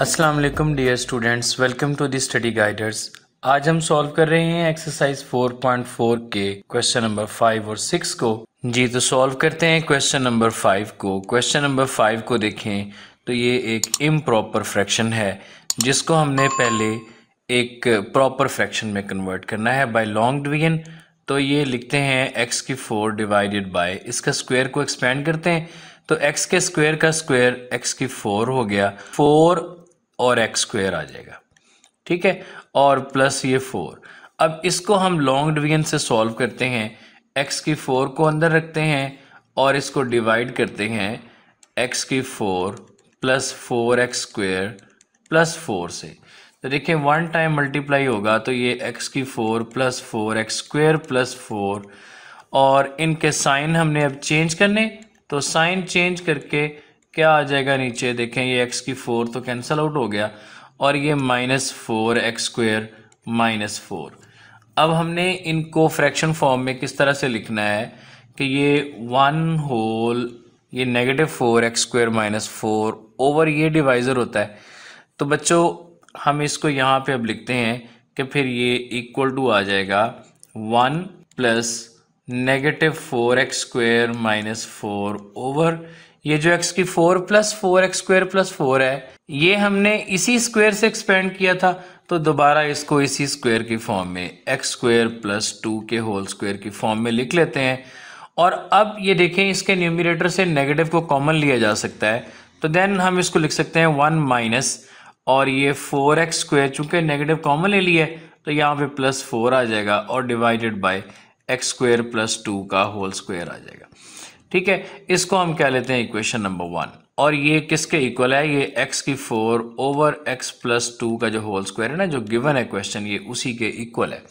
अस्सलाम वालेकुम dear students welcome to the Study Guiders आज हम सॉल्व कर रहे हैं एक्सरसाइज 4.4 के क्वेश्चन नंबर 5 और 6 को जी तो सॉल्व करते हैं क्वेश्चन नंबर 5 को क्वेश्चन नंबर 5 को देखें तो ये एक इम्प्रॉपर फ्रैक्शन है जिसको हमने पहले एक प्रॉपर फ्रैक्शन में कन्वर्ट करना है बाय लॉन्ग डिवीजन तो ये लिखते हैं एक्स की फोर डिवाइडेड बाय इसका स्क्वायर को एक्सपेंड करते हैं तो एक्स के स्क्वायर का स्क्वायर एक्स की फोर हो गया फोर और एक्स स्क्वेयर आ जाएगा ठीक है और प्लस ये फोर अब इसको हम लॉन्ग डिवीजन से सॉल्व करते हैं एक्स की फोर को अंदर रखते हैं और इसको डिवाइड करते हैं एक्स की four plus four x square plus four से तो देखिए वन टाइम मल्टीप्लाई होगा तो ये एक्स की four plus four x square plus four और इनके साइन हमने अब चेंज करने तो साइन चेंज करके क्या आ जाएगा नीचे देखें ये एक्स की फोर तो कैंसिल आउट हो गया और ये minus four x square minus four अब हमने इनको फ्रैक्शन फॉर्म में किस तरह से लिखना है कि ये वन होल ये negative four x square minus four over ये डिवाइज़र होता है तो बच्चों हम इसको यहाँ पे अब लिखते हैं कि फिर ये इक्वल टू आ जाएगा one plus negative four x square minus four over ये जो एक्स की four plus four x square plus four है ये हमने इसी स्क्वायर से एक्सपेंड किया था तो दोबारा इसको इसी स्क्वायर की फॉर्म में एक्स स्क्वायर प्लस टू के होल स्क्वायर की फॉर्म में लिख लेते हैं और अब ये देखें इसके न्यूमिनेटर से नेगेटिव को कॉमन लिया जा सकता है तो देन हम इसको लिख सकते हैं वन माइनस और ये फोर एक्स स्क्वायर चूँकि नेगेटिव कॉमन ले लिया तो यहाँ पे प्लस फोर आ जाएगा और divided by x square plus two का होल स्क्वायर आ जाएगा ठीक है इसको हम कह लेते हैं इक्वेशन नंबर वन और ये किसके इक्वल है ये x की four over x plus two का जो होल स्क्वायर है ना जो गिवन है क्वेश्चन ये उसी के इक्वल है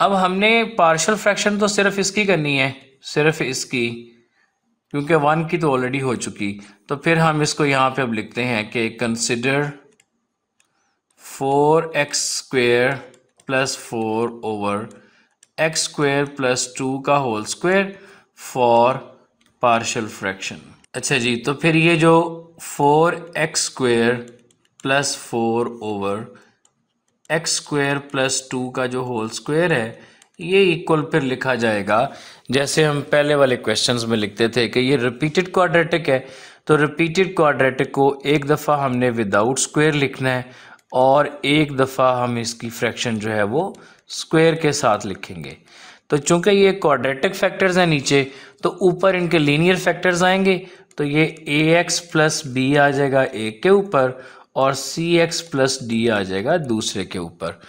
अब हमने पार्शल फ्रैक्शन तो सिर्फ इसकी करनी है सिर्फ इसकी क्योंकि वन की तो ऑलरेडी हो चुकी तो फिर हम इसको यहां पे अब लिखते हैं कि consider four x square plus four over x square plus two का whole square for partial fraction अच्छा जी तो फिर ये जो four x square plus four over x square plus two का जो होल स्क्वेयर है ये इक्वल फिर लिखा जाएगा जैसे हम पहले वाले क्वेश्चंस में लिखते थे कि ये रिपीटेड क्वाड्रेटिक है तो रिपीटेड क्वाड्रेटिक को एक दफ़ा हमने विदाउट स्क्वेयर लिखना है और एक दफ़ा हम इसकी फ्रैक्शन जो है वो स्क्वेयर के साथ लिखेंगे तो चूंकि ये क्वाड्रेटिक फैक्टर्स हैं नीचे तो ऊपर इनके लीनियर फैक्टर्स आएंगे तो ये ए एक्स प्लस बी आ जाएगा एक के ऊपर और सी एक्स प्लस डी आ जाएगा दूसरे के ऊपर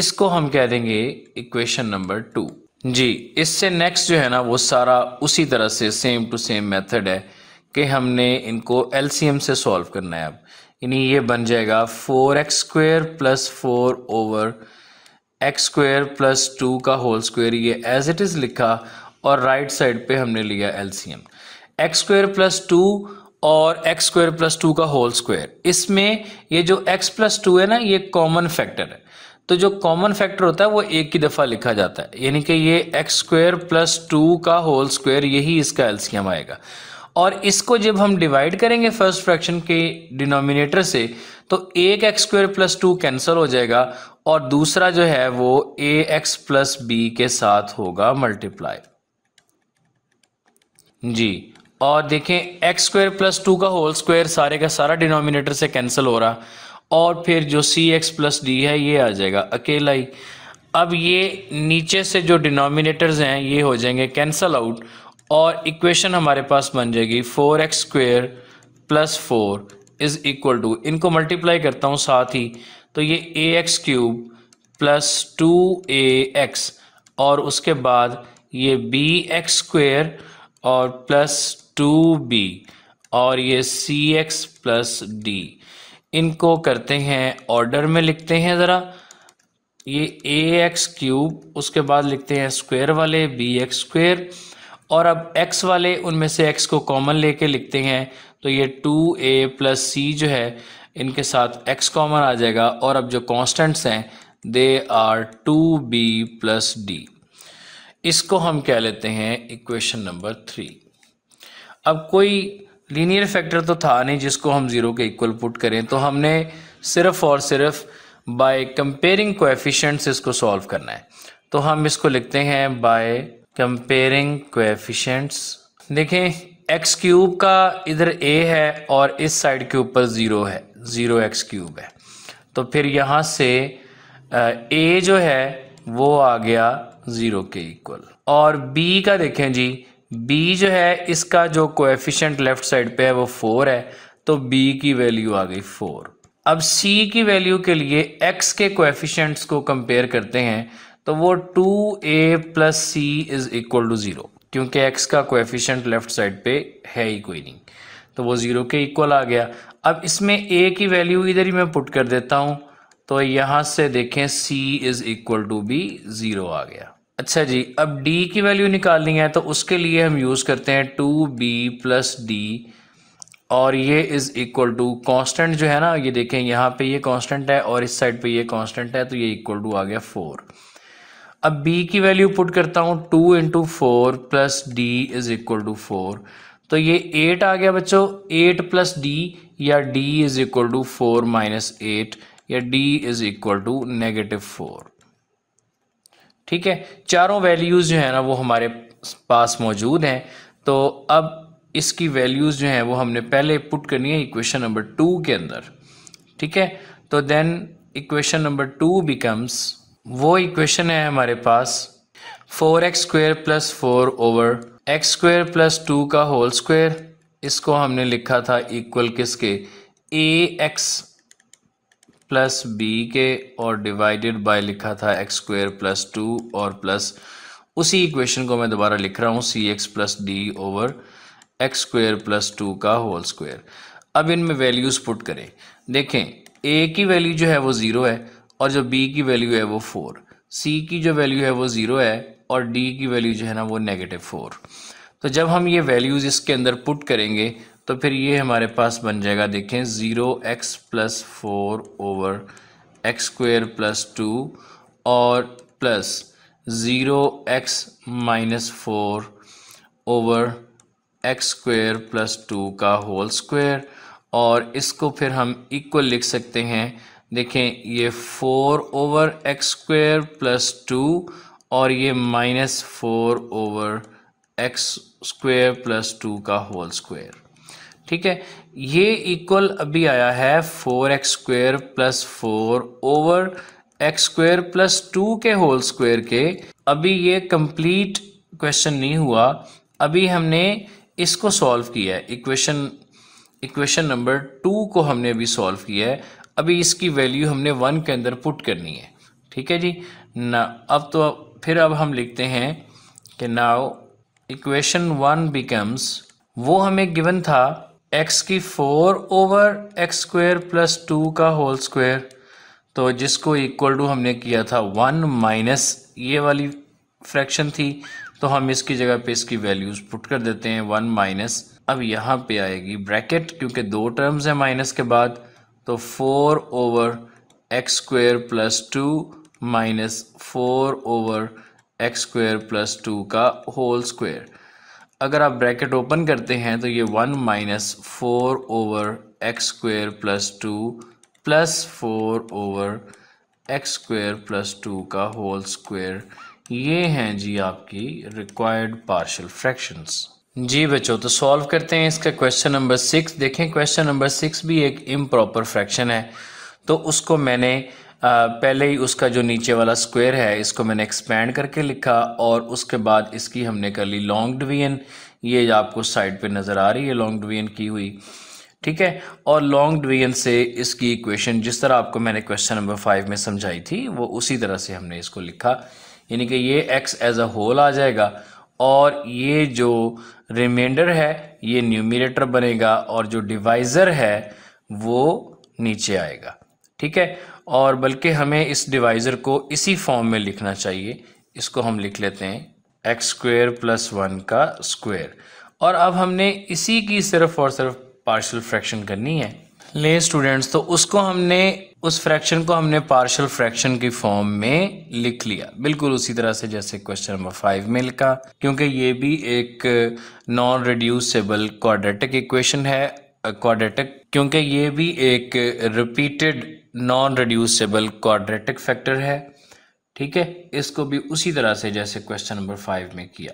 इसको हम कह देंगे इक्वेशन नंबर टू जी इससे नेक्स्ट जो है ना वो सारा उसी तरह से सेम टू सेम मेथड है कि हमने इनको एलसीएम से सॉल्व करना है अब यानी ये बन जाएगा four x square plus four over x square plus two का होल स्क्वेयर ये एज इट इज़ लिखा और राइट साइड पे हमने लिया LCM x square plus two और एक्स स्क्वायर प्लस टू का होल स्क्वायर इसमें ये जो एक्स प्लस टू है ना ये कॉमन फैक्टर है तो जो कॉमन फैक्टर होता है वो एक की दफ़ा लिखा जाता है यानी कि ये एक्स स्क्वायर प्लस टू का होल स्क्वायर यही इसका एल्सियम आएगा और इसको जब हम डिवाइड करेंगे फर्स्ट फ्रैक्शन के डिनोमिनेटर से तो एक x square plus two cancel हो जाएगा और दूसरा जो है वो ए एक्स प्लस बी के साथ होगा मल्टीप्लाई जी और देखें एक्स स्क्वायर प्लस टू का होल स्क्वायर सारे का सारा डिनोमिनेटर से कैंसिल हो रहा और फिर जो सी एक्स प्लस डी है ये आ जाएगा अकेला ही अब ये नीचे से जो डिनोमिनेटर्स हैं ये हो जाएंगे कैंसल आउट और इक्वेशन हमारे पास बन जाएगी four x square plus four is equal to इनको मल्टीप्लाई करता हूँ साथ ही तो ये ए एक्स क्यूब प्लस टू ए एक्स और उसके बाद ये बी एक्स स्क्वेयर और प्लस टू बी और ये सी एक्स प्लस डी इनको करते हैं ऑर्डर में लिखते हैं ज़रा ये ए एक्स क्यूब उसके बाद लिखते हैं स्क्वायर वाले बी एक्स स्क्वेयर और अब x वाले उनमें से x को कॉमन लेके लिखते हैं तो ये टू ए प्लस सी जो है इनके साथ x कॉमन आ जाएगा और अब जो कॉन्स्टेंट्स हैं they are two B plus D इसको हम कह लेते हैं इक्वेशन नंबर थ्री अब कोई लीनियर फैक्टर तो था नहीं जिसको हम ज़ीरो के इक्वल पुट करें तो हमने सिर्फ और सिर्फ बाय कंपेयरिंग कोएफिशिएंट्स इसको सॉल्व करना है तो हम इसको लिखते हैं बाय कंपेयरिंग कोएफिशिएंट्स देखें एक्स क्यूब का इधर ए है और इस साइड के ऊपर ज़ीरो है ज़ीरो एक्स क्यूब है तो फिर यहाँ से ए जो है वो आ गया ज़ीरो के इक्वल और बी का देखें जी बी जो है इसका जो कोएफिशिएंट लेफ्ट साइड पे है वो फोर है तो बी की वैल्यू आ गई फोर अब सी की वैल्यू के लिए एक्स के कोएफिशिएंट्स को कंपेयर करते हैं तो वो two A plus C is equal to zero क्योंकि एक्स का कोएफिशिएंट लेफ्ट साइड पे है ही कोई नहीं तो वो ज़ीरो के इक्वल आ गया अब इसमें ए की वैल्यू इधर ही मैं पुट कर देता हूँ तो यहां से देखें C is equal to B zero आ गया अच्छा जी अब D की वैल्यू निकालनी है तो उसके लिए हम यूज करते हैं टू बी प्लस डी और ये इज इक्वल टू कांस्टेंट जो है ना ये देखें यहां पे ये कांस्टेंट है और इस साइड पे ये कांस्टेंट है तो ये इक्वल टू आ गया फोर अब b की वैल्यू पुट करता हूं two into four plus D is equal to four तो ये एट आ गया बच्चों एट प्लस डी या D is equal to four minus eight या d is equal to negative four ठीक है चारों वैल्यूज़ जो है ना वो हमारे पास मौजूद हैं तो अब इसकी वैल्यूज़ जो है वो हमने पहले पुट करनी है इक्वेशन नंबर टू के अंदर ठीक है तो then equation number two becomes वो इक्वेशन है हमारे पास four x square plus four over x square plus two का होल स्क्वेयर इसको हमने लिखा था इक्वल किसके ए एक्स प्लस बी के और डिवाइडेड बाय लिखा था एक्स स्क्वेयर प्लस टू और प्लस उसी इक्वेशन को मैं दोबारा लिख रहा हूँ C x plus D over x square plus two का होल स्क्वेयर अब इनमें वैल्यूज़ पुट करें देखें ए की वैल्यू जो है वो ज़ीरो है और जो बी की वैल्यू है वो फोर सी की जो वैल्यू है वो ज़ीरो है और डी की वैल्यू जो है ना वो नेगेटिव फोर तो जब हम ये वैल्यूज़ इसके अंदर पुट करेंगे तो फिर ये हमारे पास बन जाएगा देखें zero x plus four over x square plus two और plus zero x minus four over x square plus two का होल स्क्वेयर और इसको फिर हम इक्वल लिख सकते हैं देखें ये four over x square plus two और ये minus four over x square plus two का होल स्क्वेयर ठीक है ये इक्वल अभी आया है four x square plus four over x square plus two के होल स्क्वेयर के अभी ये कंप्लीट क्वेश्चन नहीं हुआ अभी हमने इसको सॉल्व किया है इक्वेशन इक्वेशन नंबर टू को हमने अभी सॉल्व किया है अभी इसकी वैल्यू हमने वन के अंदर पुट करनी है ठीक है जी ना अब तो फिर अब हम लिखते हैं कि नाउ इक्वेशन वन बिकम्स वो हमें गिवन था एक्स की four over x square plus two का होल स्क्वेयर तो जिसको इक्वल टू हमने किया था वन माइनस ये वाली फ्रैक्शन थी तो हम इसकी जगह पे इसकी वैल्यूज़ पुट कर देते हैं वन माइनस अब यहाँ पे आएगी ब्रैकेट क्योंकि दो टर्म्स हैं माइनस के बाद तो four over x square plus two minus four over x square plus two का होल स्क्वेयर अगर आप ब्रैकेट ओपन करते हैं तो ये one minus four over x square plus two plus four over x square plus two का whole square ये हैं जी आपकी रिक्वायर्ड पार्शियल फ्रैक्शंस जी बच्चों तो सॉल्व करते हैं इसका क्वेश्चन नंबर सिक्स देखें क्वेश्चन नंबर सिक्स भी एक इम्प्रॉपर फ्रैक्शन है तो उसको मैंने पहले ही उसका जो नीचे वाला स्क्वायर है इसको मैंने एक्सपेंड करके लिखा और उसके बाद इसकी हमने कर ली लॉन्ग डिवीजन ये आपको साइड पे नज़र आ रही है लॉन्ग डिवीजन की हुई ठीक है और लॉन्ग डिवीजन से इसकी इक्वेशन जिस तरह आपको मैंने क्वेश्चन नंबर फाइव में समझाई थी वो उसी तरह से हमने इसको लिखा यानी कि ये एक्स एज अ होल आ जाएगा और ये जो रिमाइंडर है ये न्यूमिनेटर बनेगा और जो डिवाइज़र है वो नीचे आएगा ठीक है और बल्कि हमें इस डिवाइज़र को इसी फॉर्म में लिखना चाहिए इसको हम लिख लेते हैं एक्स स्क्वेयर प्लस वन का स्क्वेयर और अब हमने इसी की सिर्फ और सिर्फ पार्शल फ्रैक्शन करनी है ले स्टूडेंट्स तो उसको हमने उस फ्रैक्शन को हमने पार्शल फ्रैक्शन की फॉर्म में लिख लिया बिल्कुल उसी तरह से जैसे क्वेश्चन नंबर फाइव में लिखा क्योंकि ये भी एक नॉन रिड्यूसेबल क्वाड्रेटिक इक्वेशन है क्वाड्रेटिक क्योंकि ये भी एक repeated non reducible quadratic factor है ठीक है इसको भी उसी तरह से जैसे क्वेश्चन नंबर फाइव में किया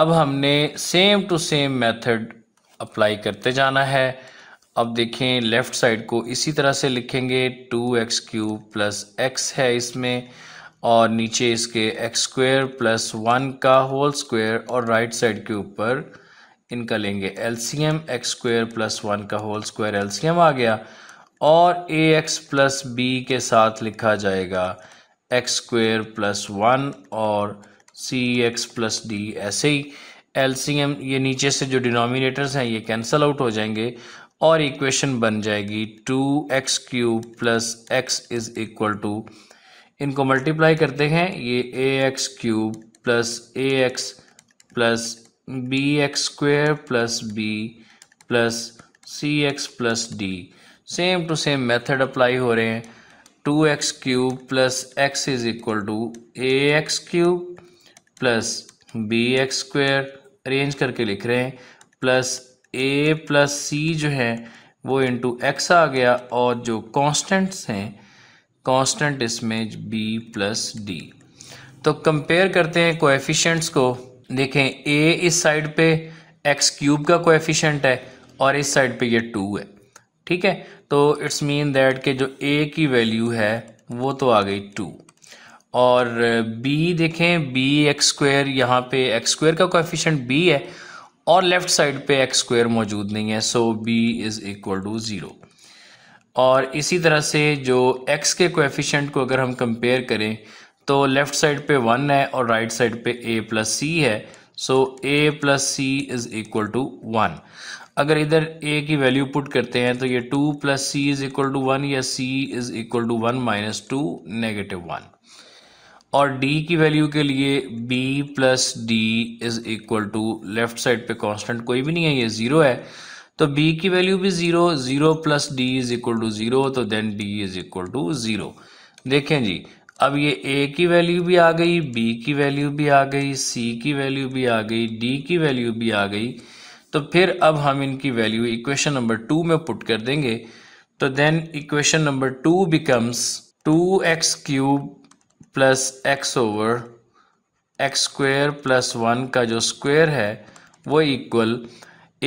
अब हमने same to same method apply करते जाना है अब देखें लेफ़्ट साइड को इसी तरह से लिखेंगे two x cube plus x है इसमें और नीचे इसके एक्स स्क्वेयर प्लस वन का होल स्क्वायर और राइट साइड के ऊपर इनका लेंगे LCM x square plus one का होल स्क्वायर एलसीएम आ गया और ए एक्स प्लस बी के साथ लिखा जाएगा एक्स स्क्वेयर प्लस वन और सी एक्स प्लस डी ऐसे ही एलसीएम ये नीचे से जो डिनोमिनेटर्स हैं ये कैंसल आउट हो जाएंगे और इक्वेशन बन जाएगी two x cube plus x is equal to इनको मल्टीप्लाई करते हैं ये ए x cube plus a x plus b x square plus b plus c x plus d same to same method apply हो रहे हैं two x cube plus x is equal to A x cube plus b x square arrange करके लिख रहे हैं plus ए plus सी जो है वो इंटू एक्स आ गया और जो कांस्टेंट्स हैं कांस्टेंट इसमें बी प्लस डी तो कंपेयर करते हैं कोएफिशिएंट्स को देखें ए इस साइड पे एक्स क्यूब का कोएफिशिएंट है और इस साइड पे ये टू है ठीक है तो इट्स मीन दैट के जो ए की वैल्यू है वो तो आ गई टू और बी देखें बी एक्स स्क्वायर यहाँ पे एक्स स्क्वायर का कोफिशेंट बी है और लेफ़्ट साइड पे एक्स स्क्वायर मौजूद नहीं है so b is equal to zero और इसी तरह से जो एक्स के कोफिशेंट को अगर हम कंपेयर करें तो लेफ़्ट साइड पे वन है और राइट right साइड पे ए प्लस सी है so a plus c is equal to one अगर इधर ए की वैल्यू पुट करते हैं तो ये two plus C is equal to one या c is equal to one minus two negative one और डी की वैल्यू के लिए b plus D is equal to left side पे कांस्टेंट कोई भी नहीं है ये ज़ीरो है तो बी की वैल्यू भी zero zero plus D is equal to zero तो then d is equal to zero देखें जी अब ये ए की वैल्यू भी आ गई बी की वैल्यू भी आ गई सी की वैल्यू भी आ गई डी की वैल्यू भी आ गई तो फिर अब हम इनकी वैल्यू इक्वेशन नंबर टू में पुट कर देंगे तो then equation number two becomes two x cube plus x over x square plus one का जो स्क्वेयर है वो इक्वल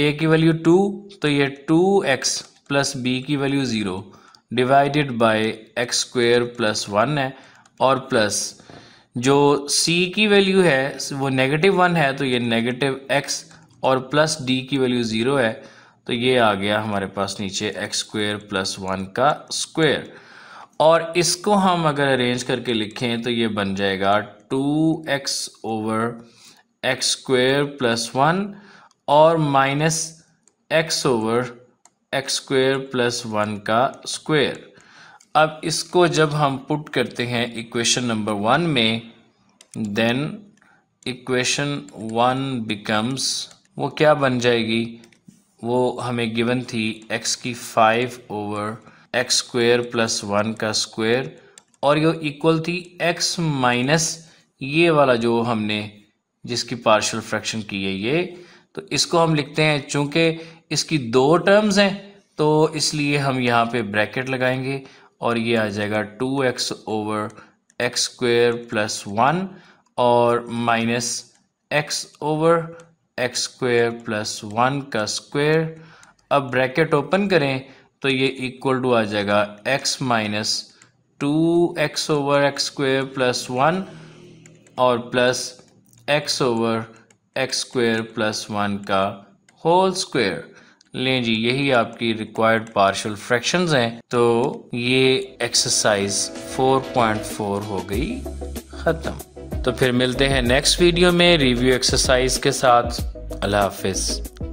ए की वैल्यू टू तो ये टू एक्स प्लस बी की value zero divided by x square plus one है और प्लस जो सी की वैल्यू है वो नेगेटिव वन है तो ये नेगेटिव एक्स और प्लस डी की वैल्यू ज़ीरो है तो ये आ गया हमारे पास नीचे एक्स स्क्वेयर प्लस वन का स्क्वेयर और इसको हम अगर अरेंज करके लिखें तो ये बन जाएगा two x over x square plus one और minus x over x square plus one का स्क्वेयर अब इसको जब हम पुट करते हैं इक्वेशन नंबर वन में देन इक्वेशन वन बिकम्स वो क्या बन जाएगी वो हमें गिवन थी एक्स की five over x square plus one का स्क्वेयर और ये इक्वल थी एक्स माइनस ये वाला जो हमने जिसकी पार्शियल फ्रैक्शन की है ये तो इसको हम लिखते हैं चूंकि इसकी दो टर्म्स हैं तो इसलिए हम यहाँ पे ब्रैकेट लगाएंगे और ये आ जाएगा two x over x square plus one और minus x over x square plus one का स्क्वेयर अब ब्रैकेट ओपन करें तो ये इक्वल टू आ जाएगा x minus two x over x square plus one और plus x over x square plus one का होल स्क्वेयर लें जी यही आपकी रिक्वायर्ड पार्शल फ्रैक्शंस हैं तो ये एक्सरसाइज 4.4 हो गई ख़त्म तो फिर मिलते हैं नेक्स्ट वीडियो में रिव्यू एक्सरसाइज के साथ अल्लाह हाफिज़